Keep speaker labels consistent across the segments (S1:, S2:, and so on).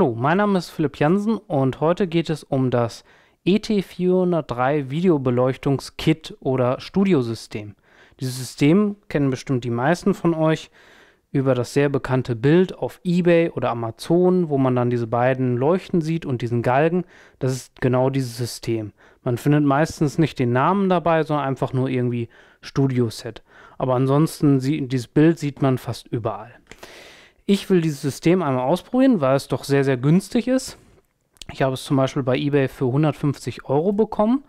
S1: Hallo, mein Name ist Philipp Jansen und heute geht es um das ET403 Videobeleuchtungskit oder Studiosystem. Dieses System kennen bestimmt die meisten von euch über das sehr bekannte Bild auf eBay oder Amazon, wo man dann diese beiden Leuchten sieht und diesen Galgen. Das ist genau dieses System. Man findet meistens nicht den Namen dabei, sondern einfach nur irgendwie Studio Set. Aber ansonsten, sie, dieses Bild sieht man fast überall ich will dieses System einmal ausprobieren, weil es doch sehr, sehr günstig ist. Ich habe es zum Beispiel bei eBay für 150 Euro bekommen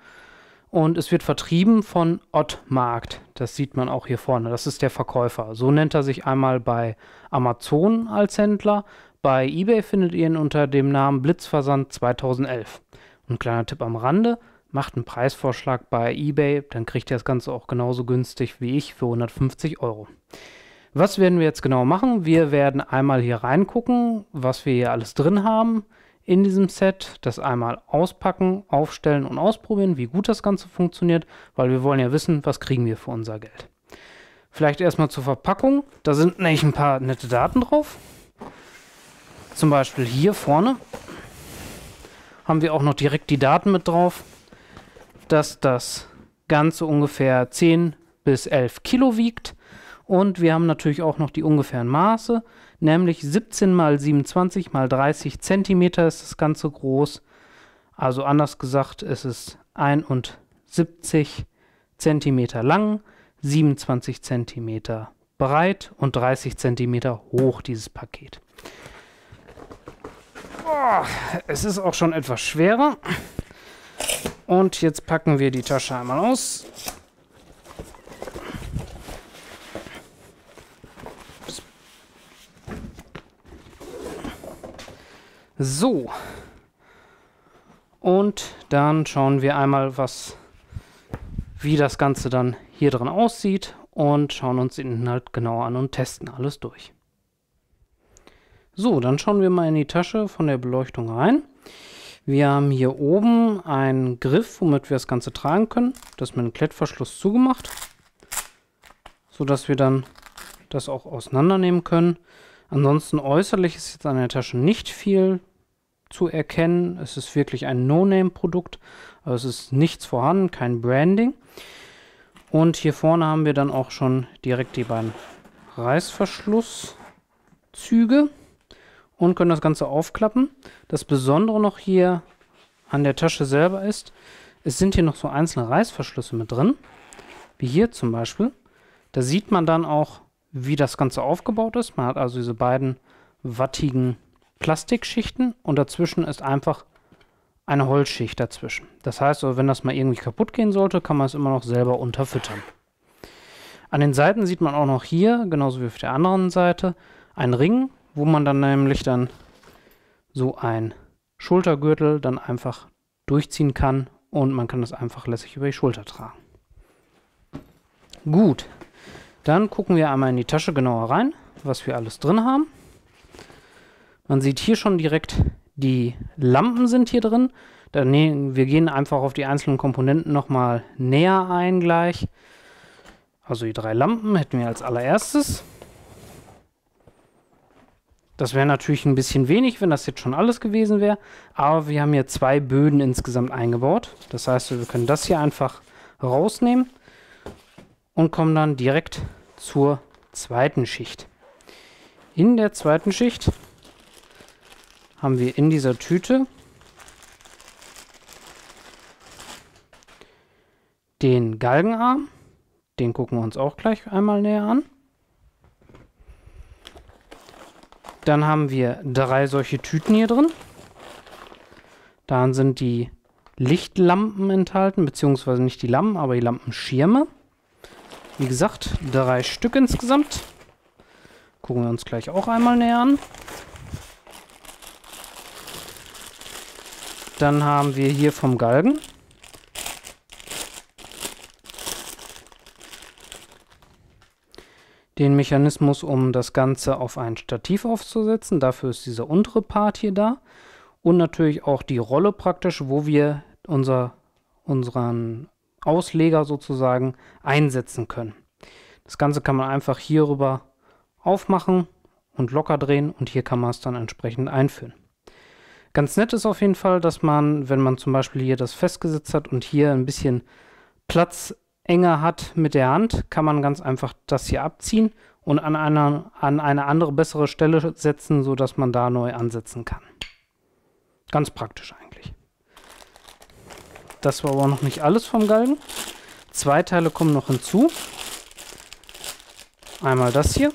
S1: und es wird vertrieben von Ottmarkt. Das sieht man auch hier vorne. Das ist der Verkäufer. So nennt er sich einmal bei Amazon als Händler. Bei eBay findet ihr ihn unter dem Namen Blitzversand 2011. Ein kleiner Tipp am Rande. Macht einen Preisvorschlag bei eBay, dann kriegt ihr das Ganze auch genauso günstig wie ich für 150 Euro. Was werden wir jetzt genau machen? Wir werden einmal hier reingucken, was wir hier alles drin haben in diesem Set. Das einmal auspacken, aufstellen und ausprobieren, wie gut das Ganze funktioniert, weil wir wollen ja wissen, was kriegen wir für unser Geld. Vielleicht erstmal zur Verpackung. Da sind nämlich ein paar nette Daten drauf. Zum Beispiel hier vorne haben wir auch noch direkt die Daten mit drauf, dass das Ganze ungefähr 10 bis 11 Kilo wiegt und wir haben natürlich auch noch die ungefähren Maße, nämlich 17 mal 27 mal 30 cm ist das Ganze groß. Also anders gesagt, es ist 71 cm lang, 27 cm breit und 30 cm hoch, dieses Paket. Oh, es ist auch schon etwas schwerer. Und jetzt packen wir die Tasche einmal aus. So. Und dann schauen wir einmal, was, wie das Ganze dann hier drin aussieht und schauen uns den Inhalt genauer an und testen alles durch. So, dann schauen wir mal in die Tasche von der Beleuchtung rein. Wir haben hier oben einen Griff, womit wir das Ganze tragen können. Das mit einem Klettverschluss zugemacht, sodass wir dann das auch auseinandernehmen können. Ansonsten äußerlich ist jetzt an der Tasche nicht viel zu erkennen. Es ist wirklich ein No-Name-Produkt. Also es ist nichts vorhanden, kein Branding. Und hier vorne haben wir dann auch schon direkt die beiden Reißverschlusszüge und können das Ganze aufklappen. Das Besondere noch hier an der Tasche selber ist, es sind hier noch so einzelne Reißverschlüsse mit drin, wie hier zum Beispiel. Da sieht man dann auch, wie das Ganze aufgebaut ist. Man hat also diese beiden wattigen Plastikschichten und dazwischen ist einfach eine Holzschicht dazwischen. Das heißt, also, wenn das mal irgendwie kaputt gehen sollte, kann man es immer noch selber unterfüttern. An den Seiten sieht man auch noch hier, genauso wie auf der anderen Seite, einen Ring, wo man dann nämlich dann so ein Schultergürtel dann einfach durchziehen kann und man kann das einfach lässig über die Schulter tragen. Gut, dann gucken wir einmal in die Tasche genauer rein, was wir alles drin haben. Man sieht hier schon direkt, die Lampen sind hier drin. Dann, ne, wir gehen einfach auf die einzelnen Komponenten nochmal näher ein gleich. Also die drei Lampen hätten wir als allererstes. Das wäre natürlich ein bisschen wenig, wenn das jetzt schon alles gewesen wäre. Aber wir haben hier zwei Böden insgesamt eingebaut. Das heißt, wir können das hier einfach rausnehmen und kommen dann direkt zur zweiten Schicht. In der zweiten Schicht haben wir in dieser Tüte den Galgenarm. Den gucken wir uns auch gleich einmal näher an. Dann haben wir drei solche Tüten hier drin. Dann sind die Lichtlampen enthalten, beziehungsweise nicht die Lampen, aber die Lampenschirme. Wie gesagt, drei Stück insgesamt. Gucken wir uns gleich auch einmal näher an. Dann haben wir hier vom Galgen. Den Mechanismus, um das Ganze auf ein Stativ aufzusetzen. Dafür ist dieser untere Part hier da. Und natürlich auch die Rolle praktisch, wo wir unser, unseren Ausleger sozusagen einsetzen können. Das Ganze kann man einfach hierüber aufmachen und locker drehen und hier kann man es dann entsprechend einführen. Ganz nett ist auf jeden Fall, dass man, wenn man zum Beispiel hier das festgesetzt hat und hier ein bisschen Platz enger hat mit der Hand, kann man ganz einfach das hier abziehen und an eine, an eine andere, bessere Stelle setzen, sodass man da neu ansetzen kann. Ganz praktisch eigentlich. Das war aber noch nicht alles vom Galgen. Zwei Teile kommen noch hinzu. Einmal das hier.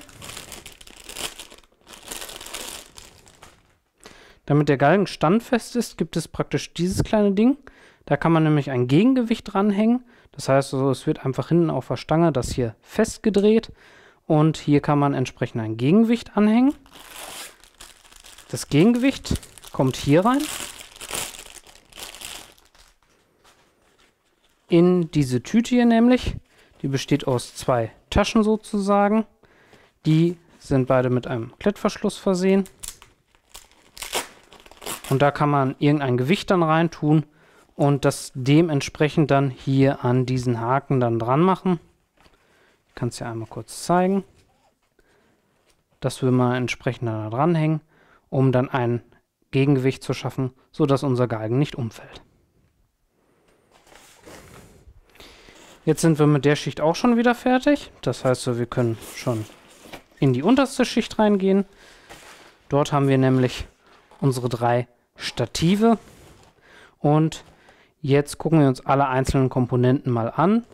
S1: Damit der Galgen standfest ist, gibt es praktisch dieses kleine Ding. Da kann man nämlich ein Gegengewicht dranhängen. Das heißt, also, es wird einfach hinten auf der Stange das hier festgedreht. Und hier kann man entsprechend ein Gegengewicht anhängen. Das Gegengewicht kommt hier rein. In diese Tüte hier nämlich. Die besteht aus zwei Taschen sozusagen. Die sind beide mit einem Klettverschluss versehen. Und da kann man irgendein Gewicht dann reintun und das dementsprechend dann hier an diesen Haken dann dran machen. Ich kann es ja einmal kurz zeigen. Das will man entsprechend da dranhängen, um dann ein Gegengewicht zu schaffen, sodass unser Galgen nicht umfällt. Jetzt sind wir mit der Schicht auch schon wieder fertig. Das heißt, wir können schon in die unterste Schicht reingehen. Dort haben wir nämlich unsere drei Stative. Und jetzt gucken wir uns alle einzelnen Komponenten mal an.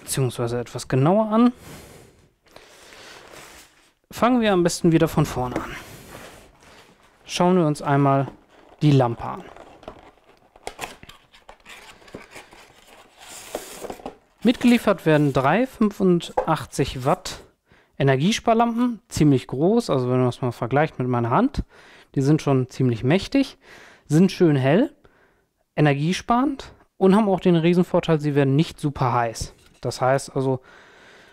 S1: Beziehungsweise etwas genauer an. Fangen wir am besten wieder von vorne an. Schauen wir uns einmal die Lampe an. Mitgeliefert werden drei 85 Watt Energiesparlampen, ziemlich groß, also wenn man das mal vergleicht mit meiner Hand, die sind schon ziemlich mächtig, sind schön hell, energiesparend und haben auch den Riesenvorteil, sie werden nicht super heiß. Das heißt also,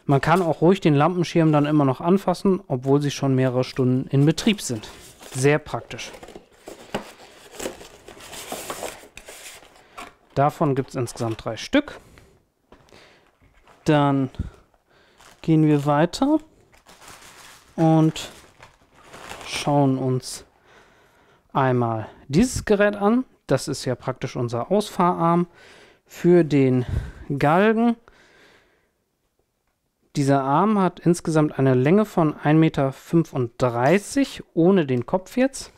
S1: man kann auch ruhig den Lampenschirm dann immer noch anfassen, obwohl sie schon mehrere Stunden in Betrieb sind. Sehr praktisch. Davon gibt es insgesamt drei Stück. Dann gehen wir weiter und schauen uns einmal dieses Gerät an. Das ist ja praktisch unser Ausfahrarm für den Galgen. Dieser Arm hat insgesamt eine Länge von 1,35 Meter ohne den Kopf jetzt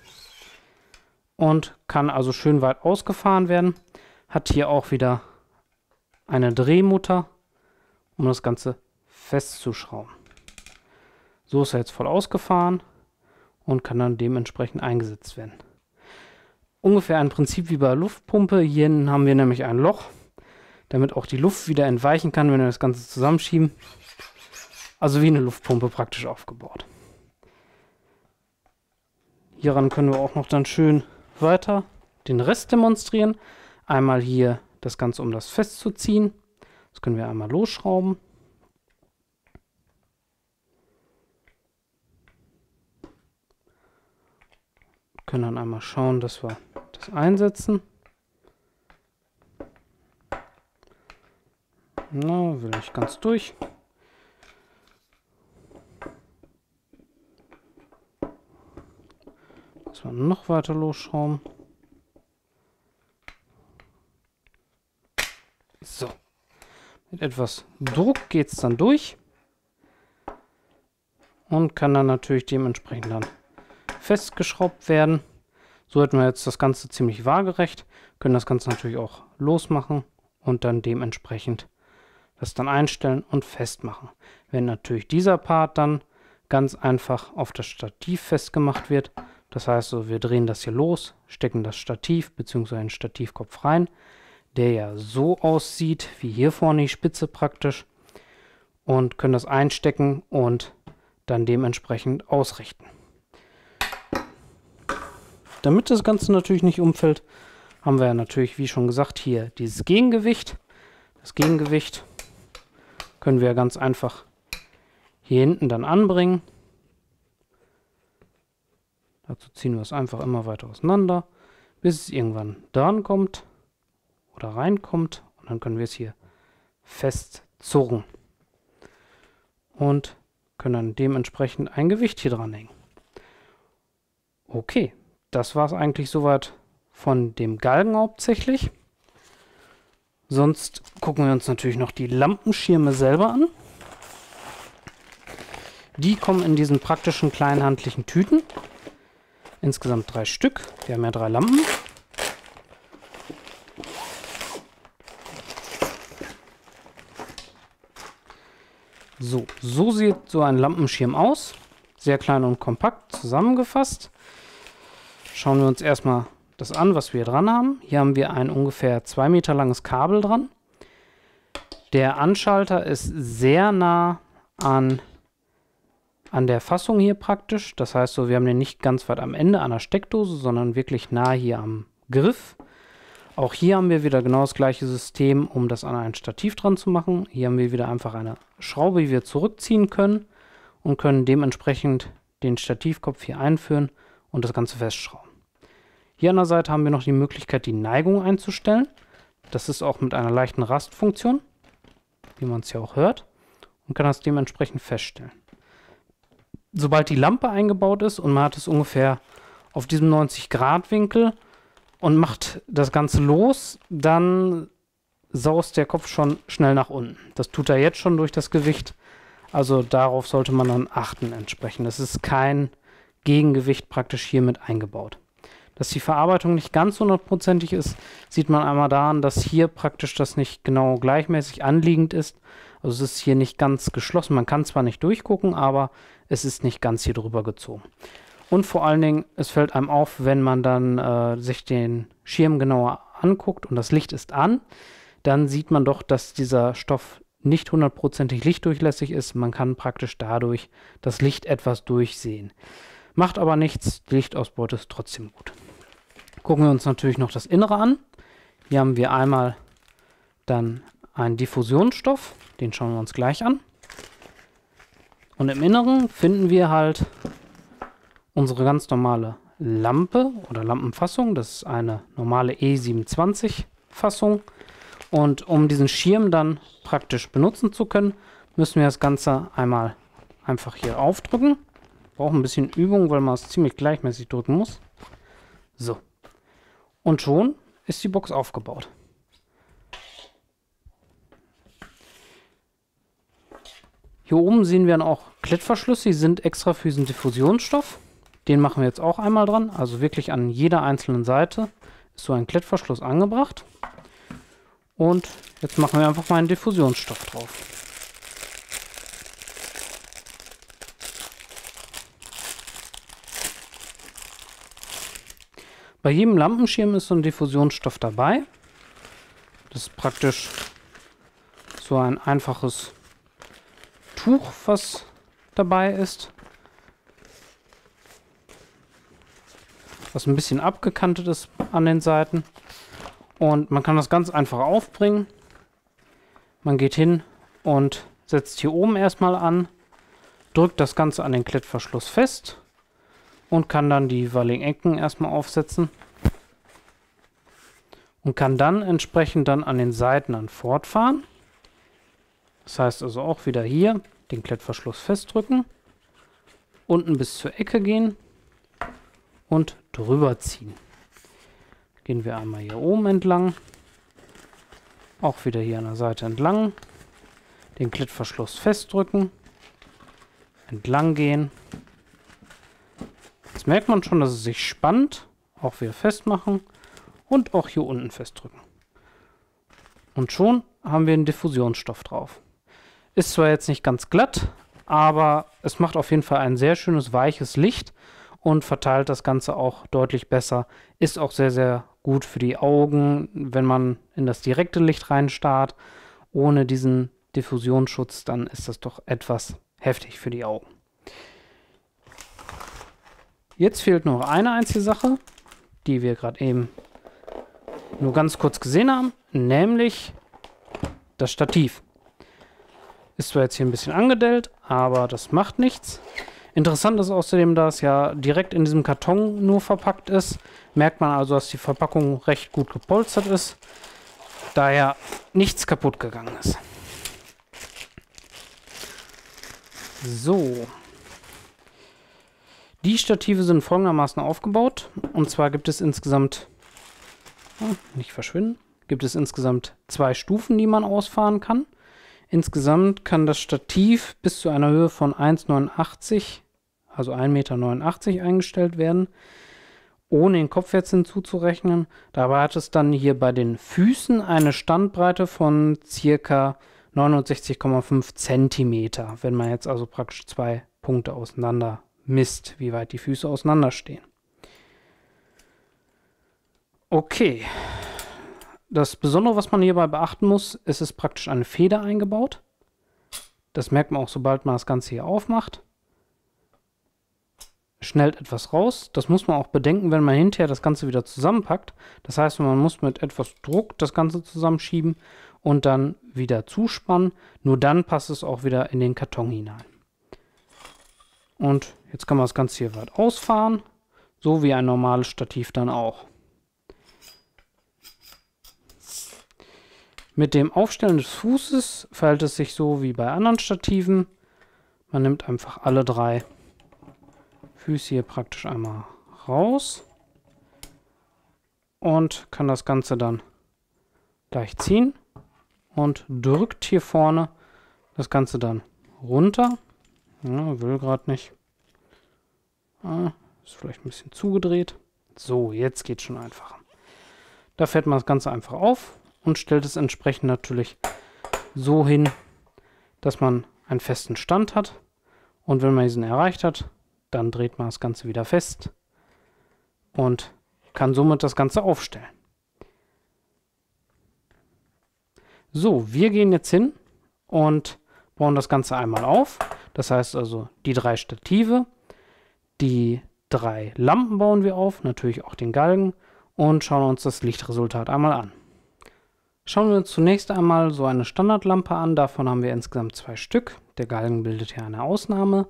S1: und kann also schön weit ausgefahren werden. Hat hier auch wieder eine Drehmutter, um das Ganze festzuschrauben. So ist er jetzt voll ausgefahren und kann dann dementsprechend eingesetzt werden. Ungefähr ein Prinzip wie bei der Luftpumpe. Hier haben wir nämlich ein Loch, damit auch die Luft wieder entweichen kann, wenn wir das Ganze zusammenschieben. Also wie eine Luftpumpe praktisch aufgebaut. Hieran können wir auch noch dann schön weiter den Rest demonstrieren. Einmal hier das Ganze, um das festzuziehen. Das können wir einmal losschrauben. können dann einmal schauen, dass wir das einsetzen. Na, will ich ganz durch. Dass wir noch weiter losschrauben. So. Mit etwas Druck geht es dann durch. Und kann dann natürlich dementsprechend dann festgeschraubt werden. So hätten wir jetzt das Ganze ziemlich waagerecht, können das Ganze natürlich auch losmachen und dann dementsprechend das dann einstellen und festmachen. Wenn natürlich dieser Part dann ganz einfach auf das Stativ festgemacht wird, das heißt, so, wir drehen das hier los, stecken das Stativ bzw. den Stativkopf rein, der ja so aussieht, wie hier vorne die Spitze praktisch, und können das einstecken und dann dementsprechend ausrichten. Damit das Ganze natürlich nicht umfällt, haben wir ja natürlich, wie schon gesagt, hier dieses Gegengewicht. Das Gegengewicht können wir ganz einfach hier hinten dann anbringen. Dazu ziehen wir es einfach immer weiter auseinander, bis es irgendwann dran kommt oder reinkommt. Und dann können wir es hier festzurren. Und können dann dementsprechend ein Gewicht hier dran hängen. Okay, das war es eigentlich soweit von dem Galgen hauptsächlich. Sonst gucken wir uns natürlich noch die Lampenschirme selber an. Die kommen in diesen praktischen kleinen handlichen Tüten. Insgesamt drei Stück. Wir haben ja drei Lampen. So, so sieht so ein Lampenschirm aus. Sehr klein und kompakt zusammengefasst schauen wir uns erstmal das an, was wir dran haben. Hier haben wir ein ungefähr 2 Meter langes Kabel dran. Der Anschalter ist sehr nah an, an der Fassung hier praktisch. Das heißt so, wir haben den nicht ganz weit am Ende an der Steckdose, sondern wirklich nah hier am Griff. Auch hier haben wir wieder genau das gleiche System, um das an ein Stativ dran zu machen. Hier haben wir wieder einfach eine Schraube, die wir zurückziehen können und können dementsprechend den Stativkopf hier einführen und das Ganze festschrauben. Hier an der Seite haben wir noch die Möglichkeit, die Neigung einzustellen. Das ist auch mit einer leichten Rastfunktion, wie man es ja auch hört, und kann das dementsprechend feststellen. Sobald die Lampe eingebaut ist und man hat es ungefähr auf diesem 90-Grad-Winkel und macht das Ganze los, dann saust der Kopf schon schnell nach unten. Das tut er jetzt schon durch das Gewicht. Also darauf sollte man dann achten entsprechend. Es ist kein Gegengewicht praktisch hier mit eingebaut. Dass die Verarbeitung nicht ganz hundertprozentig ist, sieht man einmal daran, dass hier praktisch das nicht genau gleichmäßig anliegend ist. Also es ist hier nicht ganz geschlossen. Man kann zwar nicht durchgucken, aber es ist nicht ganz hier drüber gezogen. Und vor allen Dingen, es fällt einem auf, wenn man dann äh, sich den Schirm genauer anguckt und das Licht ist an, dann sieht man doch, dass dieser Stoff nicht hundertprozentig lichtdurchlässig ist. Man kann praktisch dadurch das Licht etwas durchsehen. Macht aber nichts, die Lichtausbeute ist trotzdem gut gucken wir uns natürlich noch das Innere an. Hier haben wir einmal dann einen Diffusionsstoff, den schauen wir uns gleich an. Und im Inneren finden wir halt unsere ganz normale Lampe oder Lampenfassung. Das ist eine normale E27-Fassung. Und um diesen Schirm dann praktisch benutzen zu können, müssen wir das Ganze einmal einfach hier aufdrücken. Braucht ein bisschen Übung, weil man es ziemlich gleichmäßig drücken muss. So. Und schon ist die Box aufgebaut. Hier oben sehen wir dann auch Klettverschlüsse, die sind extra für diesen Diffusionsstoff. Den machen wir jetzt auch einmal dran, also wirklich an jeder einzelnen Seite ist so ein Klettverschluss angebracht. Und jetzt machen wir einfach mal einen Diffusionsstoff drauf. Bei jedem Lampenschirm ist so ein Diffusionsstoff dabei. Das ist praktisch so ein einfaches Tuch, was dabei ist. Was ein bisschen abgekantet ist an den Seiten. Und man kann das ganz einfach aufbringen. Man geht hin und setzt hier oben erstmal an, drückt das Ganze an den Klettverschluss fest und kann dann die jeweiligen Ecken erstmal aufsetzen und kann dann entsprechend dann an den Seiten dann fortfahren. Das heißt also auch wieder hier den Klettverschluss festdrücken, unten bis zur Ecke gehen und drüber ziehen. Gehen wir einmal hier oben entlang, auch wieder hier an der Seite entlang, den Klettverschluss festdrücken, entlang gehen Jetzt merkt man schon, dass es sich spannt. Auch wieder festmachen und auch hier unten festdrücken. Und schon haben wir einen Diffusionsstoff drauf. Ist zwar jetzt nicht ganz glatt, aber es macht auf jeden Fall ein sehr schönes, weiches Licht und verteilt das Ganze auch deutlich besser. Ist auch sehr, sehr gut für die Augen, wenn man in das direkte Licht reinstarrt. Ohne diesen Diffusionsschutz, dann ist das doch etwas heftig für die Augen. Jetzt fehlt noch eine einzige Sache, die wir gerade eben nur ganz kurz gesehen haben, nämlich das Stativ. Ist zwar jetzt hier ein bisschen angedellt, aber das macht nichts. Interessant ist außerdem, da es ja direkt in diesem Karton nur verpackt ist, merkt man also, dass die Verpackung recht gut gepolstert ist, daher nichts kaputt gegangen ist. So, die Stative sind folgendermaßen aufgebaut. Und zwar gibt es insgesamt, ah, nicht verschwinden, gibt es insgesamt zwei Stufen, die man ausfahren kann. Insgesamt kann das Stativ bis zu einer Höhe von 1,89, also 1,89 Meter eingestellt werden, ohne den Kopf jetzt hinzuzurechnen. Dabei hat es dann hier bei den Füßen eine Standbreite von circa 69,5 Zentimeter, wenn man jetzt also praktisch zwei Punkte auseinander misst, wie weit die Füße auseinanderstehen. Okay. Das Besondere, was man hierbei beachten muss, ist, es ist praktisch eine Feder eingebaut. Das merkt man auch, sobald man das Ganze hier aufmacht. Schnellt etwas raus. Das muss man auch bedenken, wenn man hinterher das Ganze wieder zusammenpackt. Das heißt, man muss mit etwas Druck das Ganze zusammenschieben und dann wieder zuspannen. Nur dann passt es auch wieder in den Karton hinein. Und jetzt kann man das Ganze hier weit ausfahren, so wie ein normales Stativ dann auch. Mit dem Aufstellen des Fußes verhält es sich so wie bei anderen Stativen. Man nimmt einfach alle drei Füße hier praktisch einmal raus und kann das Ganze dann gleich ziehen und drückt hier vorne das Ganze dann runter ja, will gerade nicht. Ah, ist vielleicht ein bisschen zugedreht. So, jetzt geht schon einfacher. Da fährt man das Ganze einfach auf und stellt es entsprechend natürlich so hin, dass man einen festen Stand hat. Und wenn man diesen erreicht hat, dann dreht man das Ganze wieder fest und kann somit das Ganze aufstellen. So, wir gehen jetzt hin und bauen das Ganze einmal auf. Das heißt also, die drei Stative, die drei Lampen bauen wir auf, natürlich auch den Galgen und schauen uns das Lichtresultat einmal an. Schauen wir uns zunächst einmal so eine Standardlampe an, davon haben wir insgesamt zwei Stück. Der Galgen bildet hier eine Ausnahme.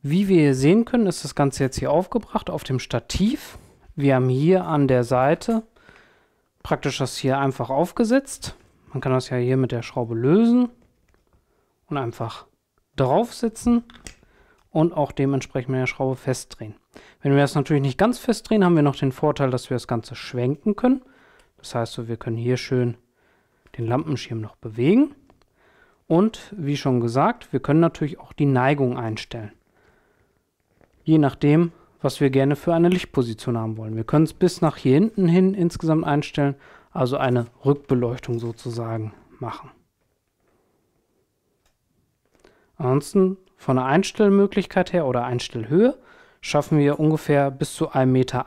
S1: Wie wir hier sehen können, ist das Ganze jetzt hier aufgebracht auf dem Stativ. Wir haben hier an der Seite praktisch das hier einfach aufgesetzt. Man kann das ja hier mit der Schraube lösen und einfach draufsetzen und auch dementsprechend mit der Schraube festdrehen. Wenn wir das natürlich nicht ganz festdrehen, haben wir noch den Vorteil, dass wir das Ganze schwenken können. Das heißt, wir können hier schön den Lampenschirm noch bewegen. Und wie schon gesagt, wir können natürlich auch die Neigung einstellen. Je nachdem, was wir gerne für eine Lichtposition haben wollen. Wir können es bis nach hier hinten hin insgesamt einstellen, also eine Rückbeleuchtung sozusagen machen. Ansonsten von der Einstellmöglichkeit her oder Einstellhöhe schaffen wir ungefähr bis zu 1,80 Meter.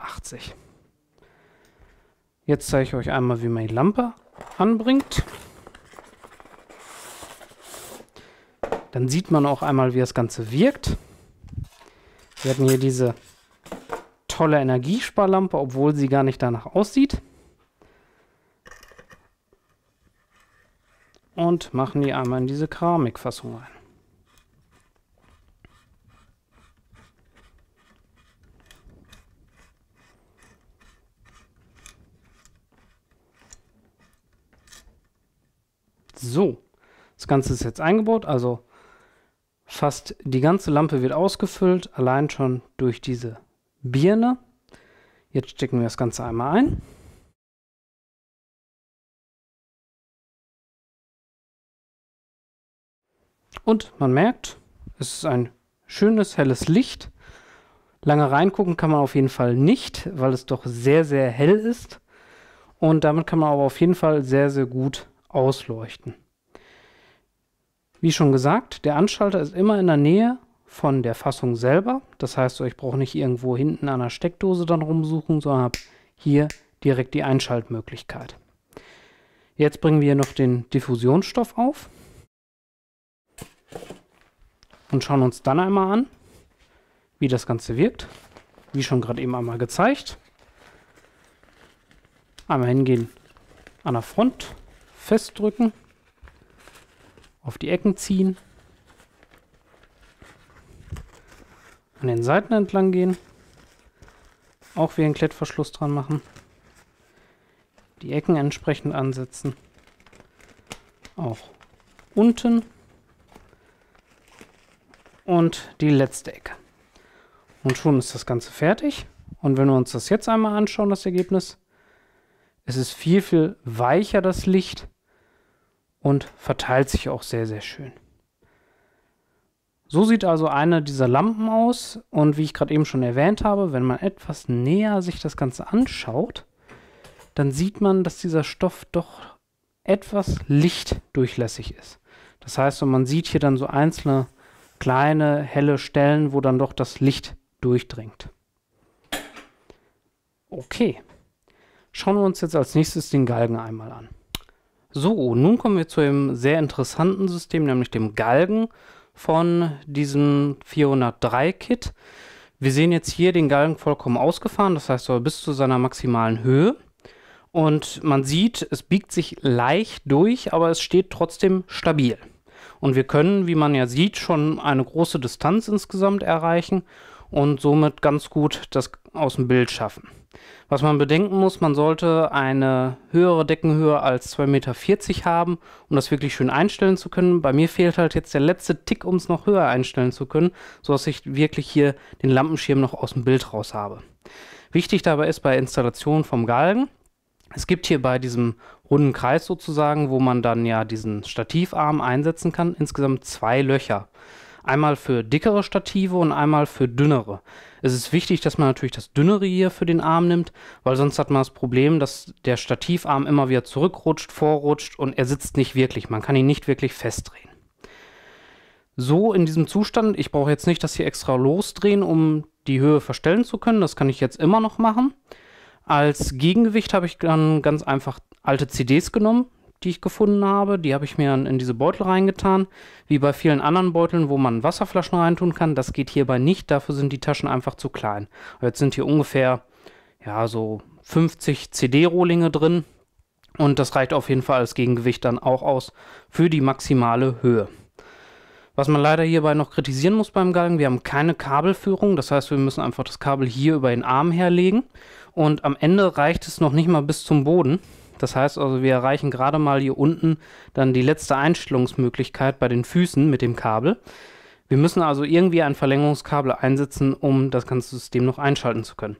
S1: Jetzt zeige ich euch einmal, wie man die Lampe anbringt. Dann sieht man auch einmal, wie das Ganze wirkt. Wir hatten hier diese tolle Energiesparlampe, obwohl sie gar nicht danach aussieht. Und machen die einmal in diese Keramikfassung rein. So, das Ganze ist jetzt eingebaut, also fast die ganze Lampe wird ausgefüllt, allein schon durch diese Birne. Jetzt stecken wir das Ganze einmal ein. Und man merkt, es ist ein schönes, helles Licht. Lange reingucken kann man auf jeden Fall nicht, weil es doch sehr, sehr hell ist. Und damit kann man aber auf jeden Fall sehr, sehr gut ausleuchten. Wie schon gesagt, der Anschalter ist immer in der Nähe von der Fassung selber. Das heißt, ich brauche nicht irgendwo hinten an der Steckdose dann rumsuchen, sondern habe hier direkt die Einschaltmöglichkeit. Jetzt bringen wir noch den Diffusionsstoff auf und schauen uns dann einmal an, wie das Ganze wirkt. Wie schon gerade eben einmal gezeigt. Einmal hingehen an der Front festdrücken, auf die Ecken ziehen, an den Seiten entlang gehen, auch wie einen Klettverschluss dran machen, die Ecken entsprechend ansetzen, auch unten und die letzte Ecke. Und schon ist das Ganze fertig. Und wenn wir uns das jetzt einmal anschauen, das Ergebnis, es ist viel, viel weicher, das Licht, und verteilt sich auch sehr, sehr schön. So sieht also eine dieser Lampen aus und wie ich gerade eben schon erwähnt habe, wenn man etwas näher sich das Ganze anschaut, dann sieht man, dass dieser Stoff doch etwas lichtdurchlässig ist. Das heißt, man sieht hier dann so einzelne kleine helle Stellen, wo dann doch das Licht durchdringt. Okay, schauen wir uns jetzt als nächstes den Galgen einmal an. So, nun kommen wir zu einem sehr interessanten System, nämlich dem Galgen von diesem 403-Kit. Wir sehen jetzt hier den Galgen vollkommen ausgefahren, das heißt bis zu seiner maximalen Höhe. Und man sieht, es biegt sich leicht durch, aber es steht trotzdem stabil. Und wir können, wie man ja sieht, schon eine große Distanz insgesamt erreichen und somit ganz gut das aus dem Bild schaffen. Was man bedenken muss, man sollte eine höhere Deckenhöhe als 2,40 Meter haben, um das wirklich schön einstellen zu können. Bei mir fehlt halt jetzt der letzte Tick, um es noch höher einstellen zu können, sodass ich wirklich hier den Lampenschirm noch aus dem Bild raus habe. Wichtig dabei ist bei Installation vom Galgen, es gibt hier bei diesem runden Kreis sozusagen, wo man dann ja diesen Stativarm einsetzen kann, insgesamt zwei Löcher. Einmal für dickere Stative und einmal für dünnere. Es ist wichtig, dass man natürlich das dünnere hier für den Arm nimmt, weil sonst hat man das Problem, dass der Stativarm immer wieder zurückrutscht, vorrutscht und er sitzt nicht wirklich. Man kann ihn nicht wirklich festdrehen. So in diesem Zustand, ich brauche jetzt nicht das hier extra losdrehen, um die Höhe verstellen zu können. Das kann ich jetzt immer noch machen. Als Gegengewicht habe ich dann ganz einfach alte CDs genommen die ich gefunden habe. Die habe ich mir in diese Beutel reingetan. Wie bei vielen anderen Beuteln, wo man Wasserflaschen reintun kann. Das geht hierbei nicht, dafür sind die Taschen einfach zu klein. Jetzt sind hier ungefähr, ja, so 50 CD-Rohlinge drin. Und das reicht auf jeden Fall als Gegengewicht dann auch aus für die maximale Höhe. Was man leider hierbei noch kritisieren muss beim Galgen, wir haben keine Kabelführung, das heißt, wir müssen einfach das Kabel hier über den Arm herlegen und am Ende reicht es noch nicht mal bis zum Boden. Das heißt also, wir erreichen gerade mal hier unten dann die letzte Einstellungsmöglichkeit bei den Füßen mit dem Kabel. Wir müssen also irgendwie ein Verlängerungskabel einsetzen, um das ganze System noch einschalten zu können.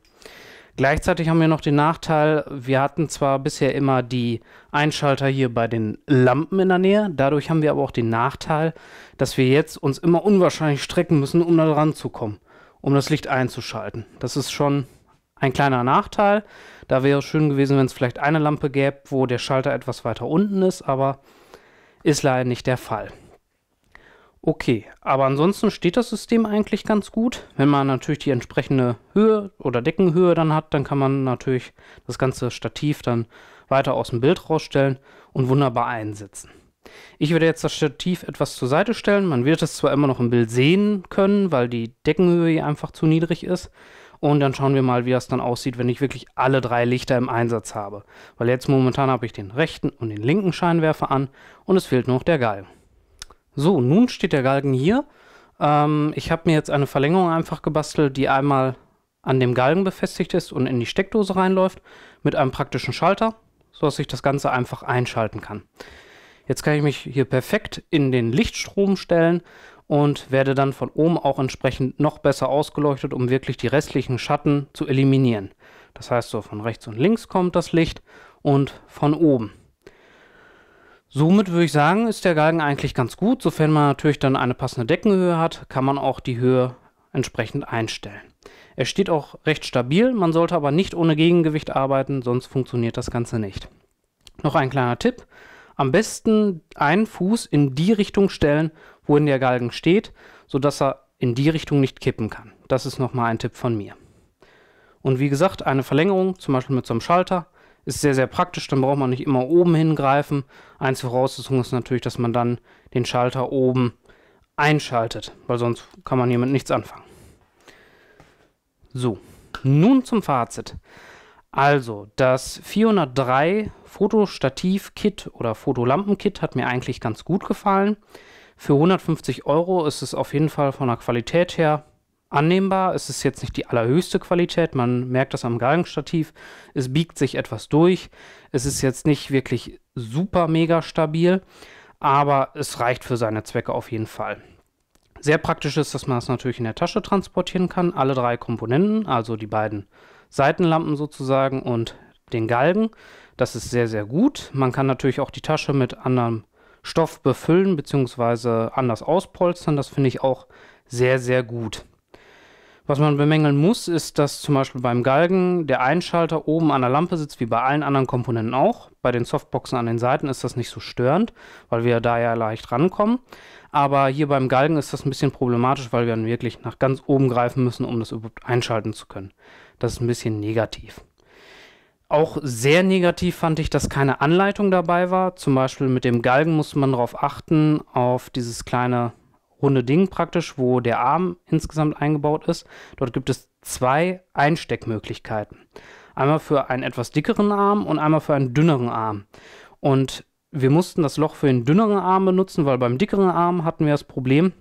S1: Gleichzeitig haben wir noch den Nachteil, wir hatten zwar bisher immer die Einschalter hier bei den Lampen in der Nähe, dadurch haben wir aber auch den Nachteil, dass wir jetzt uns immer unwahrscheinlich strecken müssen, um da dran zu kommen, um das Licht einzuschalten. Das ist schon ein kleiner Nachteil. Da wäre es schön gewesen, wenn es vielleicht eine Lampe gäbe, wo der Schalter etwas weiter unten ist, aber ist leider nicht der Fall. Okay, aber ansonsten steht das System eigentlich ganz gut. Wenn man natürlich die entsprechende Höhe oder Deckenhöhe dann hat, dann kann man natürlich das ganze Stativ dann weiter aus dem Bild rausstellen und wunderbar einsetzen. Ich werde jetzt das Stativ etwas zur Seite stellen. Man wird es zwar immer noch im Bild sehen können, weil die Deckenhöhe hier einfach zu niedrig ist. Und dann schauen wir mal, wie das dann aussieht, wenn ich wirklich alle drei Lichter im Einsatz habe. Weil jetzt momentan habe ich den rechten und den linken Scheinwerfer an und es fehlt nur noch der Galgen. So, nun steht der Galgen hier. Ähm, ich habe mir jetzt eine Verlängerung einfach gebastelt, die einmal an dem Galgen befestigt ist und in die Steckdose reinläuft mit einem praktischen Schalter, sodass ich das Ganze einfach einschalten kann. Jetzt kann ich mich hier perfekt in den Lichtstrom stellen und werde dann von oben auch entsprechend noch besser ausgeleuchtet, um wirklich die restlichen Schatten zu eliminieren. Das heißt, so von rechts und links kommt das Licht und von oben. Somit würde ich sagen, ist der Galgen eigentlich ganz gut. Sofern man natürlich dann eine passende Deckenhöhe hat, kann man auch die Höhe entsprechend einstellen. Er steht auch recht stabil, man sollte aber nicht ohne Gegengewicht arbeiten, sonst funktioniert das Ganze nicht. Noch ein kleiner Tipp, am besten einen Fuß in die Richtung stellen, wohin der Galgen steht, sodass er in die Richtung nicht kippen kann. Das ist nochmal ein Tipp von mir. Und wie gesagt, eine Verlängerung, zum Beispiel mit so einem Schalter, ist sehr, sehr praktisch. Dann braucht man nicht immer oben hingreifen. Einzige Voraussetzung ist natürlich, dass man dann den Schalter oben einschaltet, weil sonst kann man hier mit nichts anfangen. So, nun zum Fazit. Also, das 403 Fotostativ-Kit oder Fotolampen-Kit hat mir eigentlich ganz gut gefallen. Für 150 Euro ist es auf jeden Fall von der Qualität her annehmbar. Es ist jetzt nicht die allerhöchste Qualität. Man merkt das am Galgenstativ. Es biegt sich etwas durch. Es ist jetzt nicht wirklich super mega stabil, aber es reicht für seine Zwecke auf jeden Fall. Sehr praktisch ist, dass man es natürlich in der Tasche transportieren kann. Alle drei Komponenten, also die beiden Seitenlampen sozusagen und den Galgen. Das ist sehr, sehr gut. Man kann natürlich auch die Tasche mit anderem Stoff befüllen bzw. anders auspolstern. Das finde ich auch sehr, sehr gut. Was man bemängeln muss, ist, dass zum Beispiel beim Galgen der Einschalter oben an der Lampe sitzt, wie bei allen anderen Komponenten auch. Bei den Softboxen an den Seiten ist das nicht so störend, weil wir da ja leicht rankommen. Aber hier beim Galgen ist das ein bisschen problematisch, weil wir dann wirklich nach ganz oben greifen müssen, um das überhaupt einschalten zu können. Das ist ein bisschen negativ. Auch sehr negativ fand ich, dass keine Anleitung dabei war. Zum Beispiel mit dem Galgen musste man darauf achten, auf dieses kleine runde Ding praktisch, wo der Arm insgesamt eingebaut ist. Dort gibt es zwei Einsteckmöglichkeiten. Einmal für einen etwas dickeren Arm und einmal für einen dünneren Arm. Und wir mussten das Loch für den dünneren Arm benutzen, weil beim dickeren Arm hatten wir das Problem,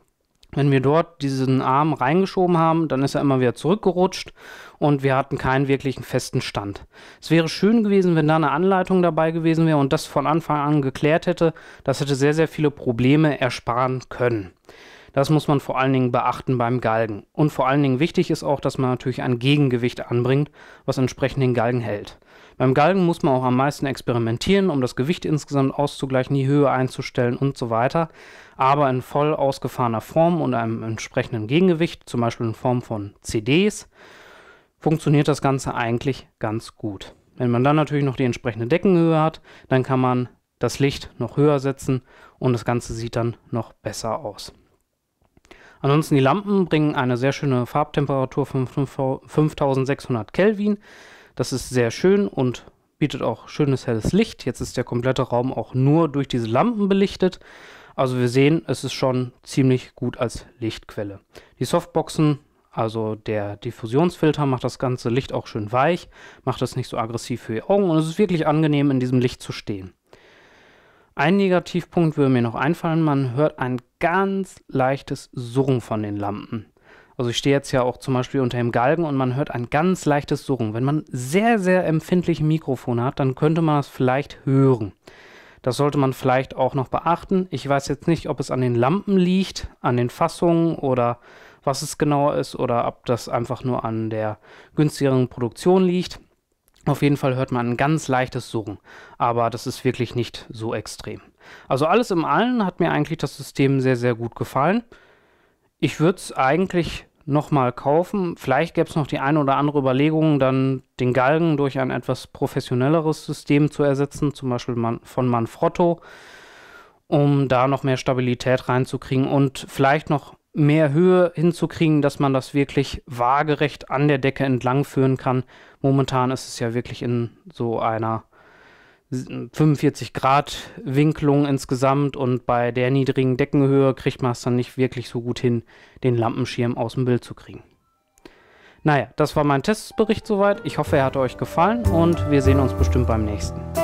S1: wenn wir dort diesen Arm reingeschoben haben, dann ist er immer wieder zurückgerutscht und wir hatten keinen wirklichen festen Stand. Es wäre schön gewesen, wenn da eine Anleitung dabei gewesen wäre und das von Anfang an geklärt hätte. Das hätte sehr, sehr viele Probleme ersparen können. Das muss man vor allen Dingen beachten beim Galgen. Und vor allen Dingen wichtig ist auch, dass man natürlich ein Gegengewicht anbringt, was entsprechend den Galgen hält. Beim Galgen muss man auch am meisten experimentieren, um das Gewicht insgesamt auszugleichen, die Höhe einzustellen und so weiter. Aber in voll ausgefahrener Form und einem entsprechenden Gegengewicht, zum Beispiel in Form von CDs, funktioniert das Ganze eigentlich ganz gut. Wenn man dann natürlich noch die entsprechende Deckenhöhe hat, dann kann man das Licht noch höher setzen und das Ganze sieht dann noch besser aus. Ansonsten die Lampen bringen eine sehr schöne Farbtemperatur von 5600 Kelvin. Das ist sehr schön und bietet auch schönes helles Licht. Jetzt ist der komplette Raum auch nur durch diese Lampen belichtet. Also wir sehen, es ist schon ziemlich gut als Lichtquelle. Die Softboxen, also der Diffusionsfilter, macht das ganze Licht auch schön weich, macht das nicht so aggressiv für die Augen und es ist wirklich angenehm, in diesem Licht zu stehen. Ein Negativpunkt würde mir noch einfallen, man hört ein ganz leichtes Surren von den Lampen. Also ich stehe jetzt ja auch zum Beispiel unter dem Galgen und man hört ein ganz leichtes Surren. Wenn man sehr, sehr empfindliche Mikrofone hat, dann könnte man es vielleicht hören. Das sollte man vielleicht auch noch beachten. Ich weiß jetzt nicht, ob es an den Lampen liegt, an den Fassungen oder was es genauer ist oder ob das einfach nur an der günstigeren Produktion liegt. Auf jeden Fall hört man ein ganz leichtes Surren, aber das ist wirklich nicht so extrem. Also alles im Allen hat mir eigentlich das System sehr, sehr gut gefallen ich würde es eigentlich nochmal kaufen. Vielleicht gäbe es noch die eine oder andere Überlegung, dann den Galgen durch ein etwas professionelleres System zu ersetzen, zum Beispiel von Manfrotto, um da noch mehr Stabilität reinzukriegen und vielleicht noch mehr Höhe hinzukriegen, dass man das wirklich waagerecht an der Decke entlang führen kann. Momentan ist es ja wirklich in so einer 45 Grad Winkelung insgesamt und bei der niedrigen Deckenhöhe kriegt man es dann nicht wirklich so gut hin, den Lampenschirm aus dem Bild zu kriegen. Naja, das war mein Testbericht soweit. Ich hoffe, er hat euch gefallen und wir sehen uns bestimmt beim nächsten.